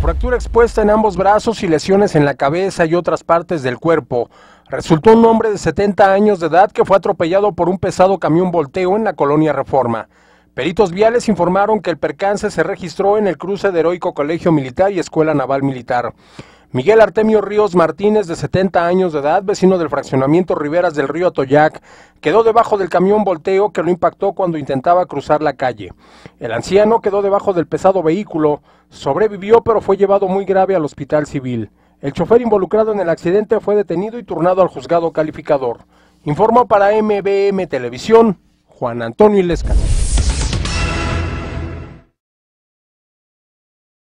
fractura expuesta en ambos brazos y lesiones en la cabeza y otras partes del cuerpo, resultó un hombre de 70 años de edad que fue atropellado por un pesado camión volteo en la colonia Reforma. Peritos viales informaron que el percance se registró en el cruce de Heroico Colegio Militar y Escuela Naval Militar. Miguel Artemio Ríos Martínez, de 70 años de edad, vecino del fraccionamiento Riveras del río Atoyac, quedó debajo del camión volteo que lo impactó cuando intentaba cruzar la calle. El anciano quedó debajo del pesado vehículo, sobrevivió pero fue llevado muy grave al hospital civil. El chofer involucrado en el accidente fue detenido y turnado al juzgado calificador. Informa para MBM Televisión, Juan Antonio Ilesca.